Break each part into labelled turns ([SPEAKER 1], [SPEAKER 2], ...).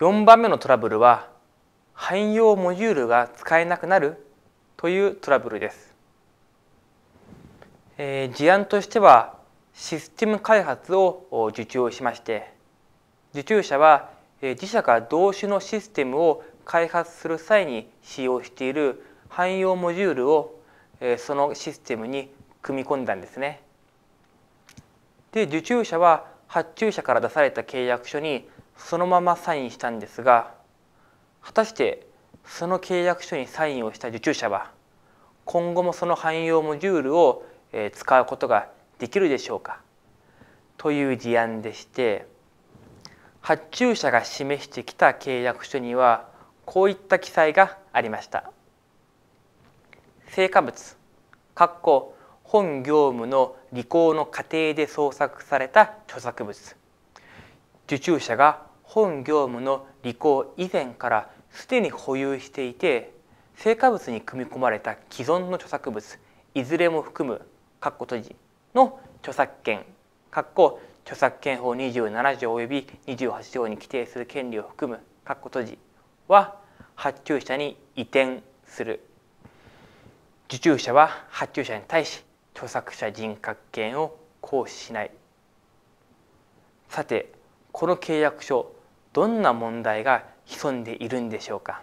[SPEAKER 1] 4番目のトラブルは汎用モジュールが使えなくなるというトラブルです、えー、事案としてはシステム開発を受注しまして受注者は自社が同種のシステムを開発する際に使用している汎用モジュールをそのシステムに組み込んだんですね。で受注者は発注者から出された契約書にそのままサインしたんですが果たしてその契約書にサインをした受注者は今後もその汎用モジュールを使うことができるでしょうかという事案でして発注者が示してきた契約書にはこういった記載がありました。成果物本業務の履行の過程で創作された著作物受注者が本業務の履行以前からすでに保有していて成果物に組み込まれた既存の著作物いずれも含む括弧閉じの著作権括弧著作権法27条及び28条に規定する権利を含む括弧閉じは発注者に移転する受注者は発注者に対し著作者人格権を行使しないさてこの契約書どんな問題が潜んでいるんでしょうか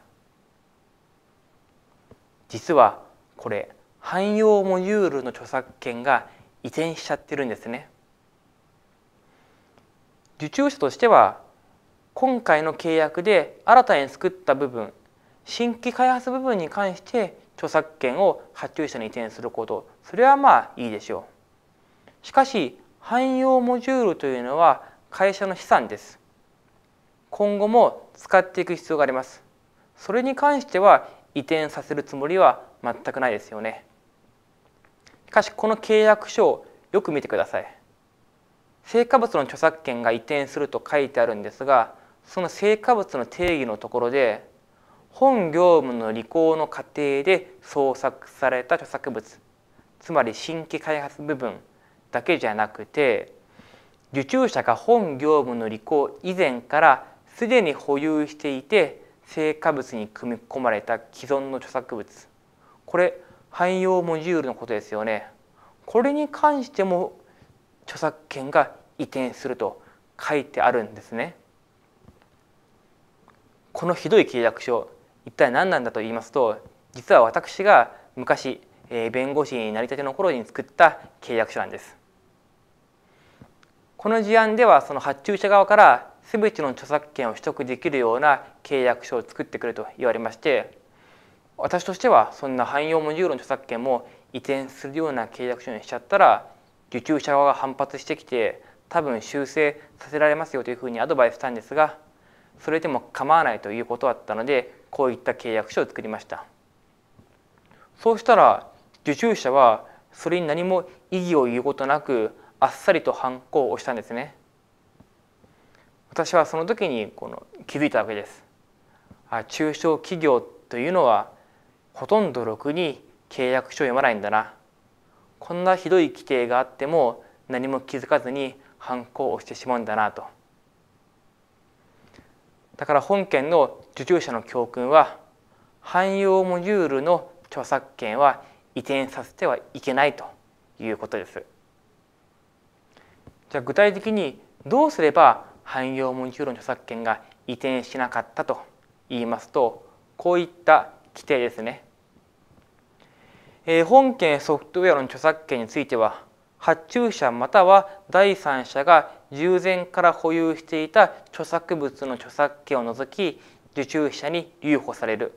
[SPEAKER 1] 実はこれ汎用モジュールの著作権が移転しちゃってるんですね受注者としては今回の契約で新たに作った部分新規開発部分に関して著作権を発注者に移転することそれはまあいいでしょうしかし汎用モジュールというのは会社の資産です今後も使っていく必要がありますそれに関しては移転させるつもりは全くないですよねしかしこの契約書をよく見てください成果物の著作権が移転すると書いてあるんですがその成果物の定義のところで本業務の履行の過程で創作された著作物つまり新規開発部分だけじゃなくて受注者が本業務の履行以前からすでに保有していて成果物に組み込まれた既存の著作物これ汎用モジュールのことですよねこれに関しても著作権が移転すると書いてあるんですねこのひどい契約書一体何なんだと言いますと実は私が昔、えー、弁護士になりたての頃に作った契約書なんですこの事案ではその発注者側から全ての著作権を取得できるような契約書を作ってくれと言われまして私としてはそんな汎用モジュールの著作権も移転するような契約書にしちゃったら受注者側が反発してきて多分修正させられますよというふうにアドバイスしたんですがそれでも構わないということだったのでこういった契約書を作りましたそうしたら受注者はそれに何も異議を言うことなくあっさりと反抗を押したんですね私はその時にこの気づいたわけです。あ中小企業というのはほとんどろくに契約書を読まないんだなこんなひどい規定があっても何も気づかずに反抗をしてしまうんだなとだから本件の受注者の教訓は汎用モジュールの著作権は移転させてはいけないということですじゃあ具体的にどうすれば汎用文集論著作権が移転しなかったと言いますとこういった規定ですね。えー、本件ソフトウェアの著作権については発注者または第三者が従前から保有していた著作物の著作権を除き受注者に留保される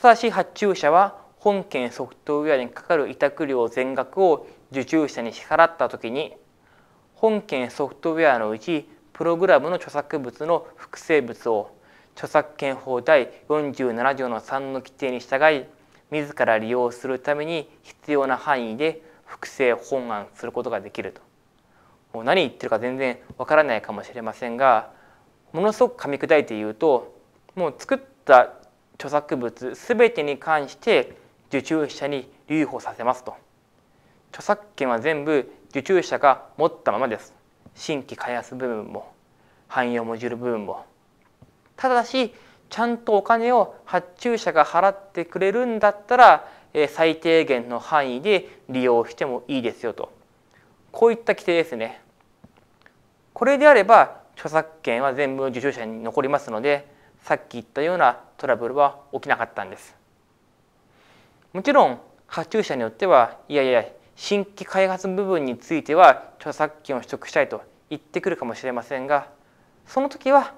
[SPEAKER 1] ただし発注者は本件ソフトウェアにかかる委託料全額を受注者に支払った時に本件ソフトウェアのうちプログラムの著作物の複製物を著作権法第47条の3の規定に従い自ら利用するために必要な範囲で複製本案することができるともう何言ってるか全然わからないかもしれませんがものすごく噛み砕いて言うともう作った著作物全てに関して受注者に留保させますと著作権は全部受注者が持ったままです新規開発部分も汎用モジュール部分もただしちゃんとお金を発注者が払ってくれるんだったら最低限の範囲で利用してもいいですよとこういった規定ですねこれであれば著作権は全部受注者に残りますのでさっき言ったようなトラブルは起きなかったんですもちろん発注者によってはいやいや新規開発部分については著作権を取得したいと言ってくるかもしれませんがその時は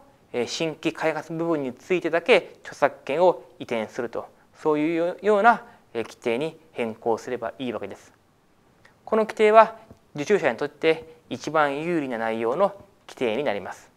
[SPEAKER 1] 新規開発部分についてだけ著作権を移転するとそういうような規定に変更すればいいわけです。この規定は受注者にとって一番有利な内容の規定になります。